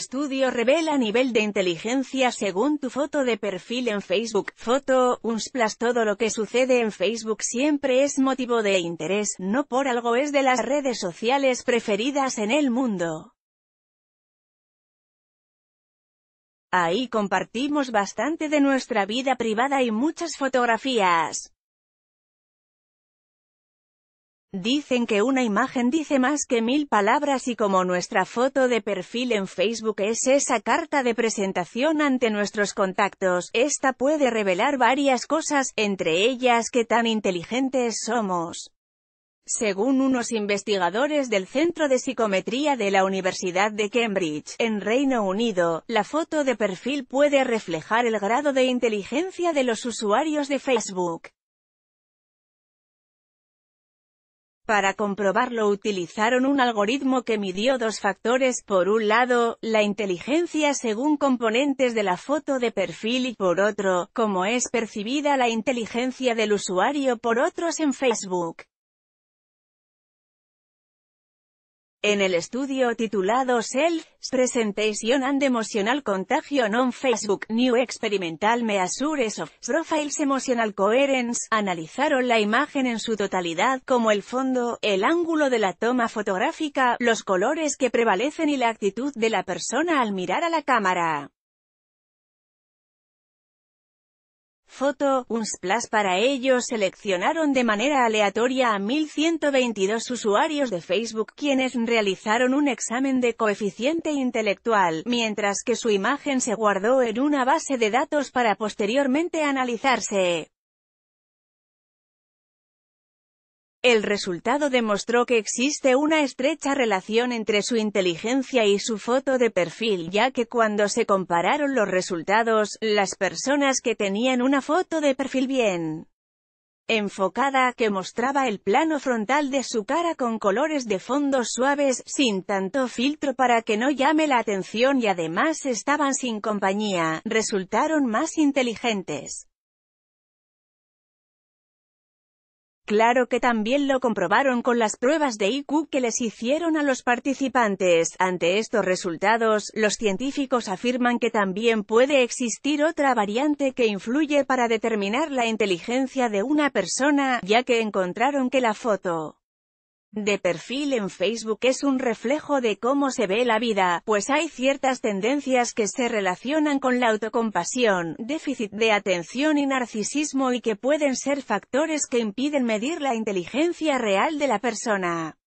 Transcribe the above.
Estudio revela nivel de inteligencia según tu foto de perfil en Facebook. Foto, Unsplash Todo lo que sucede en Facebook siempre es motivo de interés, no por algo es de las redes sociales preferidas en el mundo. Ahí compartimos bastante de nuestra vida privada y muchas fotografías. Dicen que una imagen dice más que mil palabras y como nuestra foto de perfil en Facebook es esa carta de presentación ante nuestros contactos, esta puede revelar varias cosas, entre ellas que tan inteligentes somos. Según unos investigadores del Centro de Psicometría de la Universidad de Cambridge, en Reino Unido, la foto de perfil puede reflejar el grado de inteligencia de los usuarios de Facebook. Para comprobarlo utilizaron un algoritmo que midió dos factores, por un lado, la inteligencia según componentes de la foto de perfil y por otro, cómo es percibida la inteligencia del usuario por otros en Facebook. En el estudio titulado Self, Presentation and Emotional Contagion on Facebook New Experimental Measures of Profiles Emotional Coherence, analizaron la imagen en su totalidad como el fondo, el ángulo de la toma fotográfica, los colores que prevalecen y la actitud de la persona al mirar a la cámara. Foto, un splash para ellos seleccionaron de manera aleatoria a 1.122 usuarios de Facebook quienes realizaron un examen de coeficiente intelectual, mientras que su imagen se guardó en una base de datos para posteriormente analizarse. El resultado demostró que existe una estrecha relación entre su inteligencia y su foto de perfil ya que cuando se compararon los resultados, las personas que tenían una foto de perfil bien enfocada que mostraba el plano frontal de su cara con colores de fondos suaves, sin tanto filtro para que no llame la atención y además estaban sin compañía, resultaron más inteligentes. Claro que también lo comprobaron con las pruebas de IQ que les hicieron a los participantes. Ante estos resultados, los científicos afirman que también puede existir otra variante que influye para determinar la inteligencia de una persona, ya que encontraron que la foto de perfil en Facebook es un reflejo de cómo se ve la vida, pues hay ciertas tendencias que se relacionan con la autocompasión, déficit de atención y narcisismo y que pueden ser factores que impiden medir la inteligencia real de la persona.